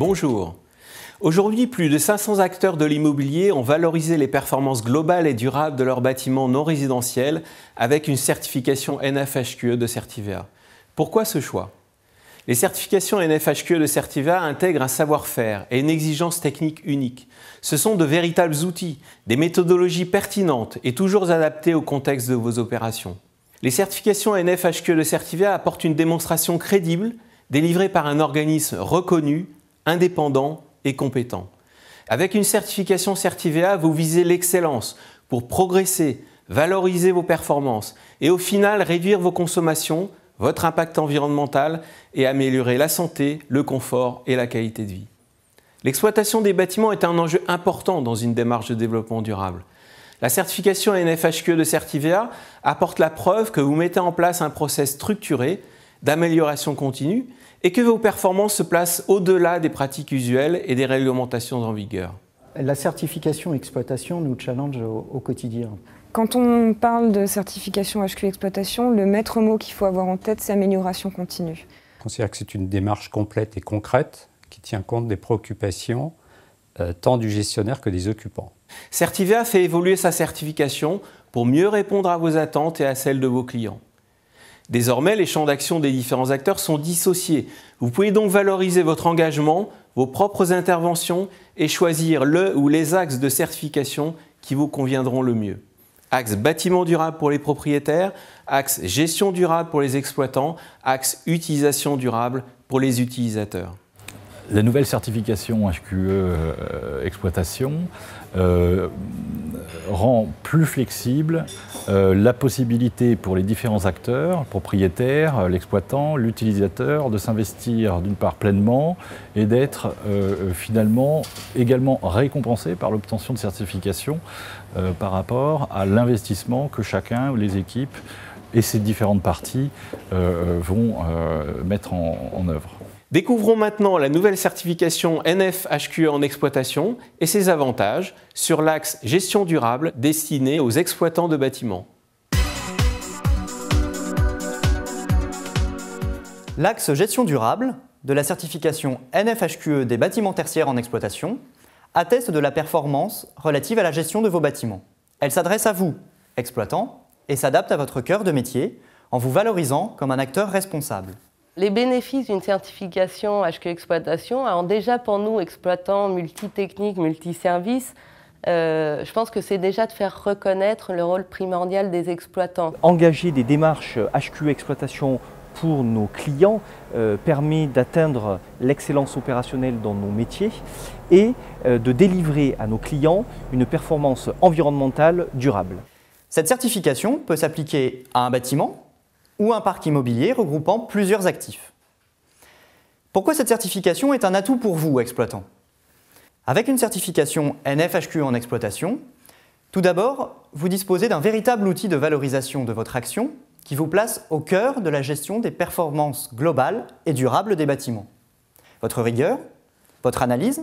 Bonjour. Aujourd'hui, plus de 500 acteurs de l'immobilier ont valorisé les performances globales et durables de leurs bâtiments non résidentiels avec une certification NFHQE de CertivA. Pourquoi ce choix les certifications NFHQE de Certiva intègrent un savoir-faire et une exigence technique unique. Ce sont de véritables outils, des méthodologies pertinentes et toujours adaptées au contexte de vos opérations. Les certifications NFHQE de Certiva apportent une démonstration crédible, délivrée par un organisme reconnu indépendant et compétent. Avec une certification Certivea, vous visez l'excellence pour progresser, valoriser vos performances et au final réduire vos consommations, votre impact environnemental et améliorer la santé, le confort et la qualité de vie. L'exploitation des bâtiments est un enjeu important dans une démarche de développement durable. La certification NFHQ de CertiVA apporte la preuve que vous mettez en place un process structuré d'amélioration continue et que vos performances se placent au-delà des pratiques usuelles et des réglementations en vigueur. La certification exploitation nous challenge au, quotidien. Quand on parle de certification HQ exploitation, le maître mot qu'il faut avoir en tête, c'est amélioration continue. On considère que c'est une démarche complète et concrète qui tient compte des préoccupations euh, tant du gestionnaire que des occupants. Certivia fait évoluer sa certification pour mieux répondre à vos attentes et à celles de vos clients. Désormais, les champs d'action des différents acteurs sont dissociés. Vous pouvez donc valoriser votre engagement, vos propres interventions et choisir le ou les axes de certification qui vous conviendront le mieux. Axe bâtiment durable pour les propriétaires, axe gestion durable pour les exploitants, axe utilisation durable pour les utilisateurs. La nouvelle certification HQE euh, exploitation, euh, rend plus flexible euh, la possibilité pour les différents acteurs, propriétaires, euh, l'exploitant, l'utilisateur, de s'investir d'une part pleinement et d'être euh, finalement également récompensé par l'obtention de certifications par rapport à l'investissement que chacun ou les équipes et ces différentes parties vont mettre en œuvre. Découvrons maintenant la nouvelle certification NFHQE en exploitation et ses avantages sur l'axe gestion durable destiné aux exploitants de bâtiments. L'axe gestion durable de la certification NFHQE des bâtiments tertiaires en exploitation atteste de la performance relative à la gestion de vos bâtiments. Elle s'adresse à vous, exploitant, et s'adapte à votre cœur de métier en vous valorisant comme un acteur responsable. Les bénéfices d'une certification HQ Exploitation, alors déjà pour nous, exploitants multitechniques, multiservices, euh, je pense que c'est déjà de faire reconnaître le rôle primordial des exploitants. Engager des démarches HQ Exploitation pour nos clients euh, permet d'atteindre l'excellence opérationnelle dans nos métiers et euh, de délivrer à nos clients une performance environnementale durable. Cette certification peut s'appliquer à un bâtiment ou un parc immobilier regroupant plusieurs actifs. Pourquoi cette certification est un atout pour vous, exploitant Avec une certification NFHQ en exploitation, tout d'abord, vous disposez d'un véritable outil de valorisation de votre action qui vous place au cœur de la gestion des performances globales et durables des bâtiments. Votre rigueur, votre analyse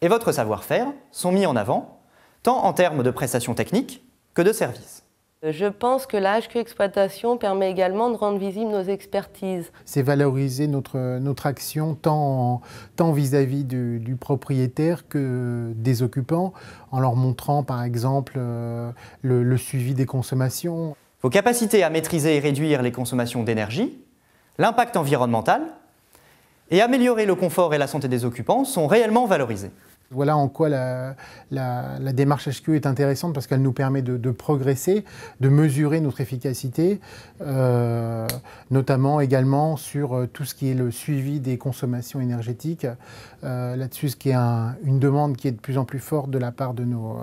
et votre savoir-faire sont mis en avant, tant en termes de prestations techniques que de services. Je pense que la HQ Exploitation permet également de rendre visibles nos expertises. C'est valoriser notre, action tant vis-à-vis du, propriétaire que des occupants, en leur montrant par exemple euh, le, le suivi des consommations. Vos capacités à maîtriser et réduire les consommations d'énergie, l'impact environnemental et améliorer le confort et la santé des occupants sont réellement valorisées. Voilà en quoi la, démarche HQ est intéressante parce qu'elle nous permet de, progresser, de mesurer notre efficacité, euh, notamment également sur euh, tout ce qui est le suivi des consommations énergétiques. Euh, là-dessus, ce qui est une demande qui est de plus en plus forte de la part de nos,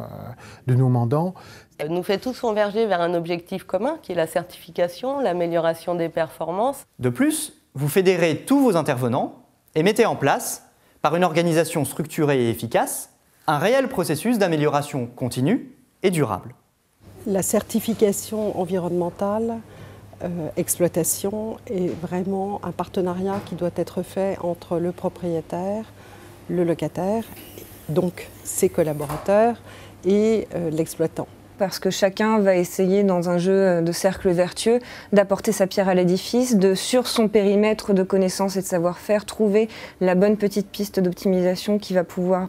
de nos mandants. Elle nous fait tous converger vers un objectif commun qui est la certification, l'amélioration des performances. De plus, vous fédérez tous vos intervenants et mettez en place par une organisation structurée et efficace, un réel processus d'amélioration continue et durable. La certification environnementale, euh, exploitation, est vraiment un partenariat qui doit être fait entre le propriétaire, le locataire, donc ses collaborateurs et euh, l'exploitant parce que chacun va essayer dans un jeu de cercle vertueux d'apporter sa pierre à l'édifice, de sur son périmètre de connaissances et de savoir-faire trouver la bonne petite piste d'optimisation qui va pouvoir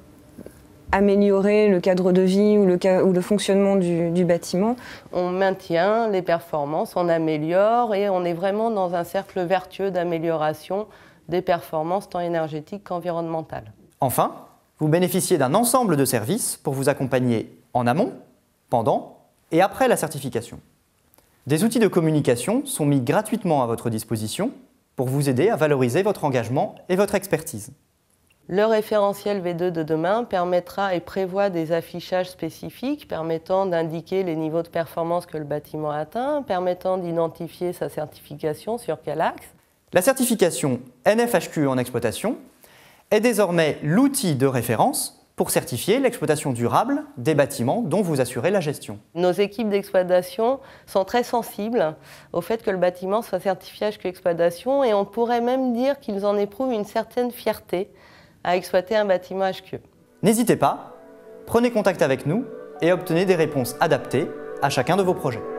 améliorer le cadre de vie ou le, fonctionnement du, du, bâtiment. On maintient les performances, on améliore et on est vraiment dans un cercle vertueux d'amélioration des performances tant énergétiques qu'environnementales. Enfin, vous bénéficiez d'un ensemble de services pour vous accompagner en amont et après la certification. Des outils de communication sont mis gratuitement à votre disposition pour vous aider à valoriser votre engagement et votre expertise. Le référentiel V2 de demain permettra et prévoit des affichages spécifiques permettant d'indiquer les niveaux de performance que le bâtiment atteint, permettant d'identifier sa certification sur quel axe. La certification NFHQ en exploitation est désormais l'outil de référence pour certifier l'exploitation durable des bâtiments dont vous assurez la gestion. Nos équipes d'exploitation sont très sensibles au fait que le bâtiment soit certifié HQ Exploitation et on pourrait même dire qu'ils en éprouvent une certaine fierté à exploiter un bâtiment HQ. N'hésitez pas, prenez contact avec nous et obtenez des réponses adaptées à chacun de vos projets.